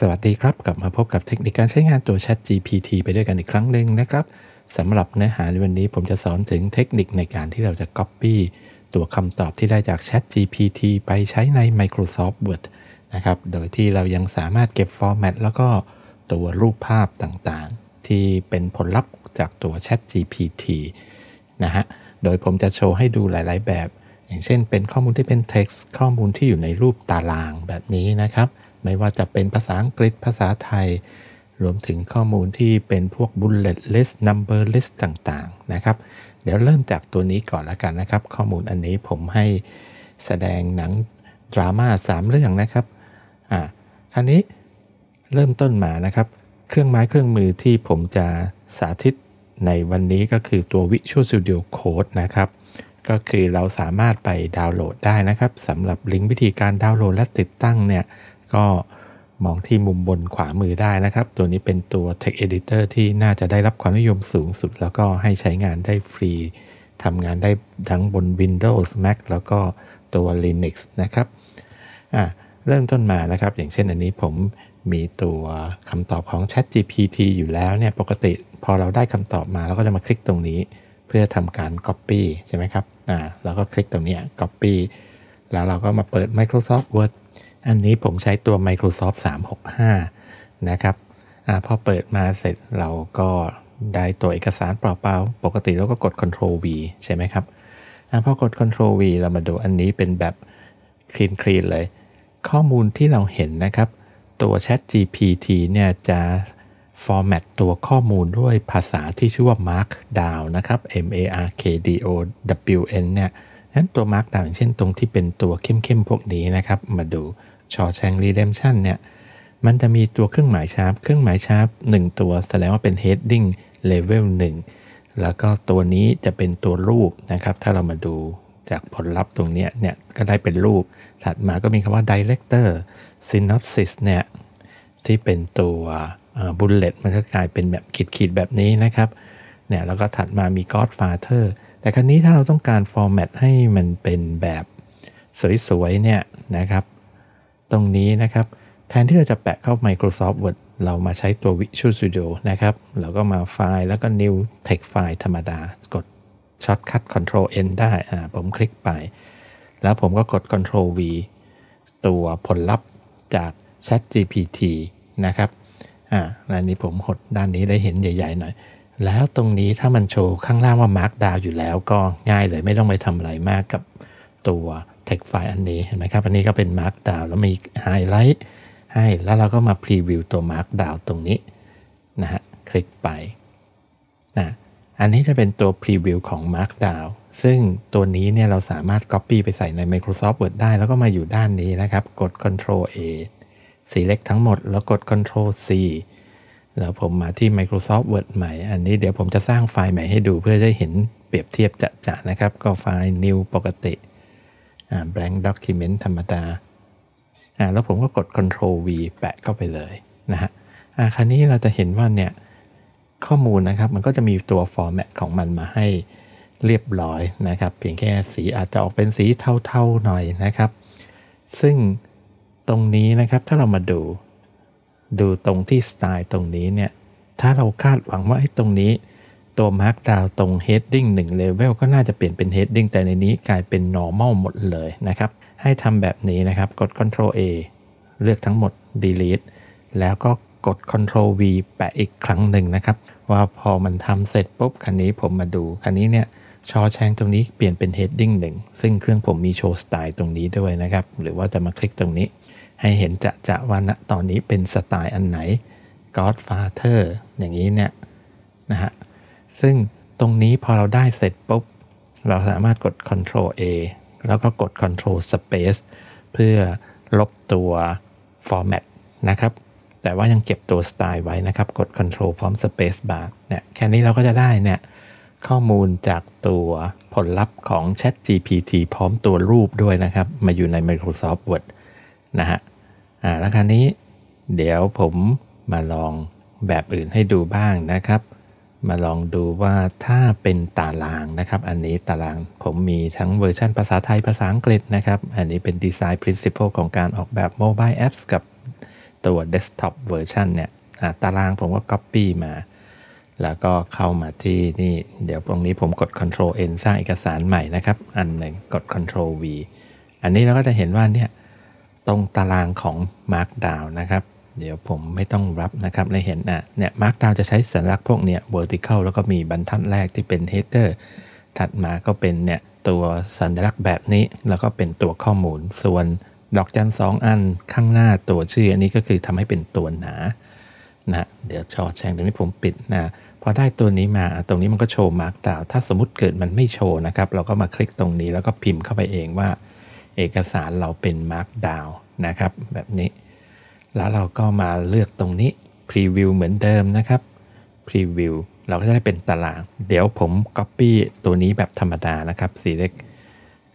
สวัสดีครับ กลับมาพบกับเทคนิคการใช้งานตัว Chat GPT ไปด้วยกันอีกครั้งหนึ่งนะครับ สำหรับเนื้อหาในวันนี้ผมจะสอนถึงเทคนิคในการที่เราจะ Copy ตัวคำตอบที่ได้จาก Chat GPT ไปใช้ใน Microsoft Word นะครับโดยที่เรายังสามารถเก็บฟอร์แมตแล้วก็ตัวรูปภาพต่างๆ ที่เป็นผลลัพธ์จากตัว Chat GPT นะฮะโดยผมจะโชว์ให้ดูหลายๆแบบ อย่างเช่นเป็นข้อมูลที่เป็น text ข้อมูลที่อยู่ในรูปตารางแบบนี้นะครับไม่ว่าจะเป็นภาษาอังกฤษภาษาไทย รวมถึงข้อมูลที่เป็นพวก bullet list number list ต่างๆนะครับ เดี๋ยวเริ่มจากตัวนี้ก่อนละกันนะครับ ข้อมูลอันนี้ผมให้แสดงหนังดราม่า3 เรื่องนะครับอ่าคราวนี้เริ่มต้นมานะครับ เครื่องไม้เครื่องมือที่ผมจะสาธิตในวันนี้ก็คือตัว Visual Studio Code นะครับก็คือเราสามารถไปดาวน์โหลดได้นะครับสำหรับลิงก์วิธีการดาวน์โหลดและติดตั้งเนี่ยก็มองที่มุมบนขวามือได้นะครับ ตัวนี้เป็นตัว Tech Editor ที่น่าจะได้รับความนิยมสูงสุด แล้วก็ให้ใช้งานได้ฟรีทำงานได้ทั้งบน Windows Mac แล้วก็ตัว Linux นะครับเริ่มต้นมานะครับ อย่างเช่นอันนี้ผมมีตัวคำตอบของ Chat GPT อยู่แล้วเนี่ยปกติพอเราได้คำตอบมาเราก็จะมาคลิกตรงนี้เพื่อทำการ Copy ใช่ไหมครับอ่าแล้วก็คลิกตรงนี้ Copy แล้วเราก็มาเปิด Microsoft Word อันนี้ผมใช้ตัว Microsoft 365 นะครับอพอเปิดมาเสร็จเราก็ได้ตัวเอกสารเปล่าๆ ปกติเราก็กด Ctrl V ใช่ไหมครับอพอกด Ctrl V เรามาดูอันนี้เป็นแบบคลีนๆเลย ข้อมูลที่เราเห็นนะครับ ตัว Chat GPT เนี่ยจะ ฟอร์แมตตัวข้อมูลด้วยภาษาที่ชื่อว่า Markdown นะครับ M A R K D O W N เนี่ยนั้นตัวมาร์กดาวอย่างเช่นตรงที่เป็นตัวเข้มๆพวกนี้นะครับ มาดูชอแชง รีเดมชันเนี่ย มันจะมีตัวเครื่องหมายชาร์ปเครื่องหมายชาร์ป1ตัวแสดงว่าเป็น heading level 1 แล้วก็ตัวนี้จะเป็นตัวรูปนะครับ ถ้าเรามาดูจากผลลัพธ์ตรงนี้เนี่ย ก็ได้เป็นรูป ถัดมาก็มีคำว่า director synopsis เนี่ย ที่เป็นตัวบุลเลตมันก็กลายเป็นแบบขีดๆแบบนี้นะครับเนี่ยแล้วก็ถัดมามี godfather แต่ครั้นี้ถ้าเราต้องการฟอร์แมตให้มันเป็นแบบสวยๆเนี่ยนะครับ ตรงนี้นะครับแทนที่เราจะแปะเข้า Microsoft Word เรามาใช้ตัว Visual Studio นะครับเราก็มาไฟล์แล้วก็ New Text File ธรรมดา กดช็อตคัด Ctrl N ได้อ่าผมคลิกไป แล้วผมก็กด Ctrl V ตัวผลลัพธ์จาก Chat GPT นะครับอ่าแลนนี้ผมหดด้านนี้ได้เห็นใหญ่ๆหน่อยแล้วตรงนี้ถ้ามันโชว์ข้างล่างว่า Mark Down อยู่แล้ว ก็ง่ายเลยไม่ต้องไปทำอะไรมากกับตัว text file อันนี้เห็นไหมครับ อันนี้ก็เป็น Mark Down แล้วมี Highlight ให้แล้วเราก็มา Preview ตัว Mark Down ตรงนี้ นะฮะคลิกไปนะอันนี้จะเป็นตัว Preview ของ Mark Down ซึ่งตัวนี้เนี่ยเราสามารถ Copy ไปใส่ใน Microsoft Word ได้ แล้วก็มาอยู่ด้านนี้นะครับ กด Ctrl A select ทั้งหมดแล้วกด Ctrl C แล้วผมมาที่ Microsoft Word ใหม่ อันนี้เดี๋ยวผมจะสร้างไฟล์ใหม่ให้ดูเพื่อได้เห็นเปรียบเทียบจะๆนะครับ ก็ไฟล์ new ปกติ blank document ธรรมดา แล้วผมก็กด Ctrl V แปะเข้าไปเลยนะฮะคราวนี้เราจะเห็นว่าเนี่ยข้อมูลนะครับ มันก็จะมีตัว format ของมันมาให้เรียบร้อยนะครับ เพียงแค่สีอาจจะออกเป็นสีเทาๆหน่อยนะครับ ซึ่งตรงนี้นะครับ ถ้าเรามาดูดูตรงที่สไตล์ตรงนี้เนี่ย ถ้าเราคาดหวังว่าไอ้ตรงนี้ ตัวมาร์กดาวตรง heading ง level ก็น่าจะเปลี่ยนเป็น heading แต่ในนี้กลายเป็น normal หมดเลยนะครับ ให้ทำแบบนี้นะครับ กด control A เลือกทั้งหมด delete แล้วก็กด control V แปะอีกครั้งหนึ่งนะครับ ว่าพอมันทำเสร็จปุ๊บ คันนี้ผมมาดู คันนี้เนี่ยชอแชงตรงนี้เปลี่ยนเป็น heading 1 ซึ่งเครื่องผมมีโชว์สไตล์ตรงนี้ด้วยนะครับ หรือว่าจะมาคลิกตรงนี้ให้เห็นจะจะว่นตอนนี้เป็นสไตล์อันไหน Godfather อย่างนี้เนี่ยนะฮะ ซึ่งตรงนี้พอเราได้เสร็จปุ๊บ เราสามารถกด Ctrl A แล้วก็กด Ctrl Space เพื่อลบตัว format นะครับ แต่ว่ายังเก็บตัวสไตล์ไว้นะครับ กด Ctrl พร้อม Space Bar เนี่ย แค่นี้เราก็จะได้เนี่ยข้อมูลจากตัวผลลัพธ์ของ Chat GPT พร้อมตัวรูปด้วยนะครับ มาอยู่ใน Microsoft Word นะฮะอ่าแล้วคราวนี้เดี๋ยวผมมาลองแบบอื่นให้ดูบ้างนะครับ มาลองดูว่าถ้าเป็นตารางนะครับ อันนี้ตารางผมมีทั้งเวอร์ชันภาษาไทยภาษาอังกฤษนะครับ อันนี้เป็นดีไซน์ principle ของการออกแบบ mobile apps กับตัว desktop เวอร์ชันเนี่ยตารางผมก็ copy มา แล้วก็เข้ามาที่นี่ เดี๋ยวตรงนี้ผมกด control n สร้างเอกสารใหม่นะครับ อันหนึ่งกด control v อันนี้เราก็จะเห็นว่าเนี่ยตรงตารางของ Markdown นะครับ เดี๋ยวผมไม่ต้องรับนะครับเลยเห็นอ่ะเนี่ย Markdown จะใช้สัญลักษณ์พวกเนี้ย vertical แล้วก็มีบรรทัดแรกที่เป็น header ถัดมาก็เป็นเนี่ย ตัวสัญลักษณ์แบบนี้แล้วก็เป็นตัวข้อมูล ส่วนดอกจันสองอันข้างหน้าตัวชื่ออันนี้ก็คือทำให้เป็นตัวหนานะเดี๋ยวชอแชงตรงนี้ผมปิดนะพอได้ตัวนี้มาตรงนี้มันก็โชว์มาร์กดาวถ้าสมมติเกิดมันไม่โชว์นะครับเราก็มาคลิกตรงนี้แล้วก็พิมพ์เข้าไปเองว่าเอกสารเราเป็น Markdown นะครับแบบนี้ แล้วเราก็มาเลือกตรงนี้ Preview เหมือนเดิมนะครับ Preview เราก็จะได้เป็นตาราง เดี๋ยวผม Copy ตัวนี้แบบธรรมดานะครับ Select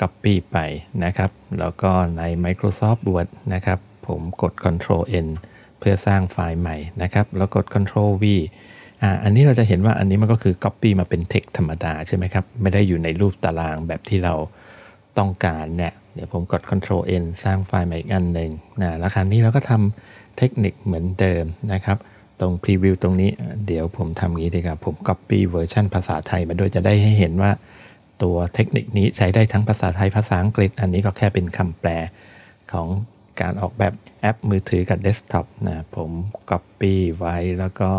Copy ไปนะครับ แล้วก็ใน Microsoft Word นะครับ ผมกด Ctrl N เพื่อสร้างไฟล์ใหม่นะครับ แล้วกด Ctrl V อ่าอันนี้เราจะเห็นว่าอันนี้มันก็คือ Copy มาเป็น Text ธรรมดา ใช่ไหมครับ ไม่ได้อยู่ในรูปตารางแบบที่เราต้องการเนี่ยเดี๋ยวผมกด Ctrl N สร้างไฟล์ใหม่อีกอันหนึ่งนะแล้วคราวนี้เราก็ทำเทคนิคเหมือนเดิมนะครับ ตรง Preview ตรงนี้เดี๋ยวผมทำงี้ดีกว่าผม Copy เวอร์ชันภาษาไทยมาด้วยจะได้ให้เห็นว่า ตัวเทคนิคนี้ใช้ได้ทั้งภาษาไทยภาษาอังกฤษอันนี้ก็แค่เป็นคำแปลของการออกแบบแอปมือถือกับเดสก์ท็อปนะผม Copy ไว้แล้วก็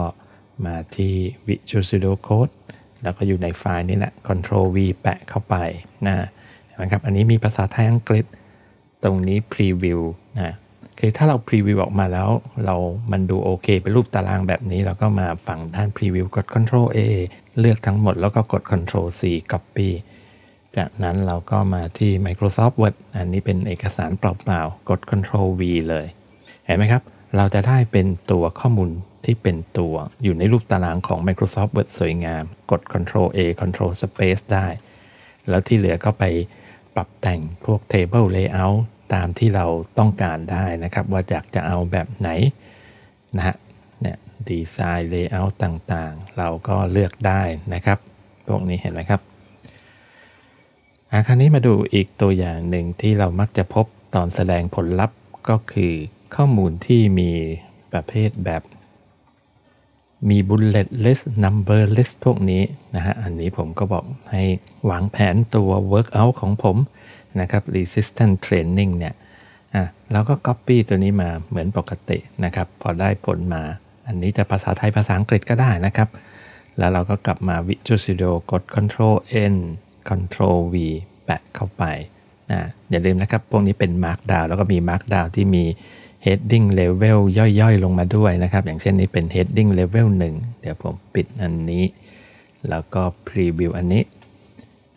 มาที่ Visual Studio Code แล้วก็อยู่ในไฟล์นี้แหละ Ctrl V แปะเข้าไปนะะครับอันนี้มีภาษาไทยอังกฤษตรงนี้พรีวิวนะคือถ้าเราพรีวิวออกมาแล้วเรา มันดูโอเคเป็นรูปตารางแบบนี้ เราก็มาฝั่งด้านพรีวิวกด control A เลือกทั้งหมดแล้วก็กด control C copy จากนั้นเราก็มาที่ Microsoft Word อันนี้เป็นเอกสารเปล่าๆ กด Ctrl V เลย เห็นไหมครับ เราจะได้เป็นตัวข้อมูลที่เป็นตัวอยู่ในรูปตารางของ Microsoft Word สวยงาม กด Ctrl A Ctrl Space ได้ แล้วที่เหลือก็ไปปรับแต่งพวก Table Layout ตามที่เราต้องการได้นะครับ ว่าอยากจะเอาแบบไหนนะฮะเนี่ยดีไซน์เลเยอร์ต่างๆ เราก็เลือกได้นะครับ พวกนี้เห็นไหมครับ อาครารนี้มาดูอีกตัวอย่างหนึ่งที่เรามักจะพบตอนแสดงผลลัพธ์ก็คือข้อมูลที่มีประเภทแบบมี bullet list number list พวกนี้นะฮะ อันนี้ผมก็บอกให้วางแผนตัว workout ของผมนะครับ resistance training เนี่ย อ่ะ แล้วก็ copy ตัวนี้มาเหมือนปกตินะครับ พอได้ผลมา อันนี้จะภาษาไทย ภาษาอังกฤษก็ได้นะครับ แล้วเราก็กลับมา Visual Studio กด Control N Control V แปะเข้าไป อ่าอย่าลืมนะครับ พวกนี้เป็น Markdown แล้วก็มี Markdown ที่มี heading level ย่อยๆ ลงมาด้วยนะครับ อย่างเช่นนี้เป็น heading level 1 เดี๋ยวผมปิดอันนี้ แล้วก็ preview อันนี้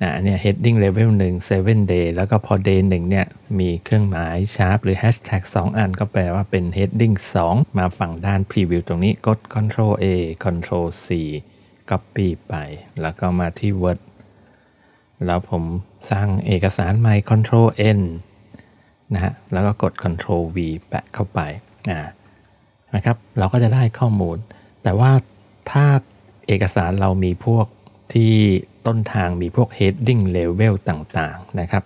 อ่าเนี่ย heading level 1 7 day แล้วก็พอ day 1 เนี่ย มีเครื่องหมาย sharp หรือ hashtag 2อันก็แปลว่าเป็น heading 2 มาฝั่งด้าน preview ตรงนี้กด control A control C copy ไป แล้วก็มาที่ word แล้วผมสร้างเอกสารใหม่ control N นะฮะแล้วก็กด Ctrl V แปะเข้าไปนะนะครับเราก็จะได้ข้อมูล แต่ว่าถ้าเอกสารเรามีพวกที่ต้นทางมีพวก heading level ต่างๆนะครับ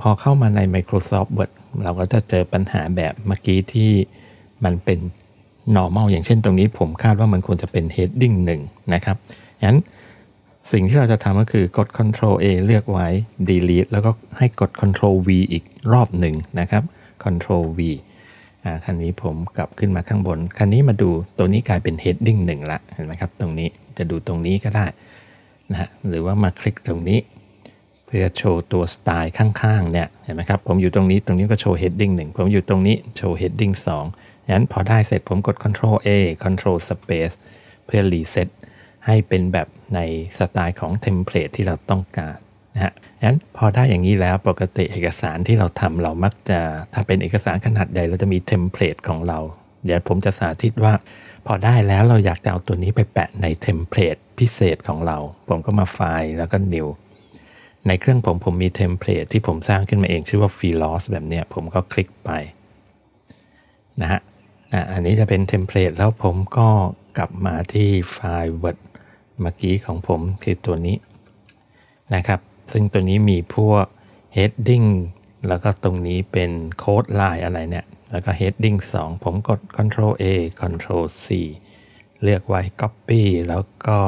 พอเข้ามาใน Microsoft Word เราก็จะเจอปัญหาแบบเมื่อกี้ที่มันเป็น normal อย่างเช่นตรงนี้ผมคาดว่ามันควรจะเป็น heading 1นะครับงั้นสิ่งที่เราจะทำก็คือกด Ctrl A เลือกไว้ Delete แล้วก็ให้กด Ctrl V อีกรอบหนึ่งนะครับ Ctrl V อ่าคันนี้ผมกลับขึ้นมาข้างบน คันนี้มาดูตัวนี้กลายเป็น heading 1 ละ เห็นไหมครับ ตรงนี้จะดูตรงนี้ก็ได้นะฮะหรือว่ามาคลิกตรงนี้ เพื่อโชว์ตัวสไตล์ข้างๆ เนี่ย เห็นไหมครับ ผมอยู่ตรงนี้ตรงนี้ก็โชว์ heading 1 ผมอยู่ตรงนี้โชว์ heading 2งั้นพอได้เสร็จผมกด Ctrl A Ctrl Space เพื่อรีเซ็ตให้เป็นแบบในสไตล์ของเทมเพลตที่เราต้องการนะฮะงั้นพอได้อย่างนี้แล้วปกติเอกสารที่เราทำเรามักจะถ้าเป็นเอกสารขนาดใหญ่เราจะมีเทมเพลตของเรา เดี๋ยว ผมจะสาธิตว่า พอได้แล้วเราอยากจะเอาตัวนี้ไปแปะในเทมเพลตพิเศษของเรา ผมก็มาไฟล์ แล้วก็นิวในเครื่องผมผมมีเทมเพลตที่ผมสร้างขึ้นมาเองชื่อว่า f ีลอสแบบเนี้ยผมก็คลิกไปนะฮะอันนี้จะเป็นเทมเพลตแล้วผมก็กลับมาที่ไฟล์ Word เมื่อกี้ของผมคือตัวนี้นะครับซึ่งตัวนี้มีพวก heading แล้วก็ตรงนี้เป็นโค้ดไลน์อะไรเนี่ยแล้วก็ heading 2 ผมกด control A control C เลือกไว้ copy แล้วก็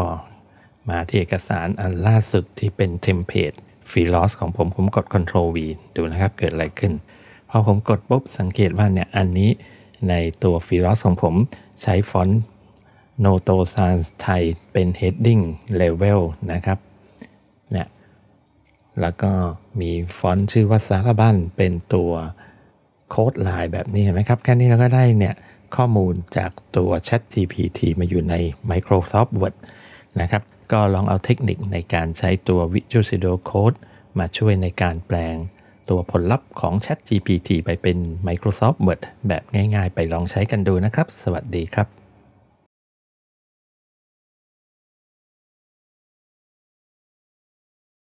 มาที่เอกสารอันล่าสุดที่เป็น template filos ของผมผมกด Ctrl o n o V ดูนะครับเกิดอะไรขึ้นพอผมกดปุ๊บ สังเกตว่าเนี่ยอันนี้ในตัว filos ของผมใช้ฟอนต์โนโตซานไทยเป็น heading level นะครับ เนี่ย แล้วก็มีฟอนต์ชื่อว่าสารบัญเป็นตัวโค้ดไลน์แบบนี้เห็นไหมครับ แค่นี้เราก็ได้เนี่ยข้อมูลจากตัว Chat GPT มาอยู่ใน Microsoft Word นะครับ ก็ลองเอาเทคนิคในการใช้ตัว Visual Studio Code มาช่วยในการแปลงตัวผลลัพธ์ของ Chat GPT ไปเป็น Microsoft Word แบบง่ายๆ ไปลองใช้กันดูนะครับ สวัสดีครับ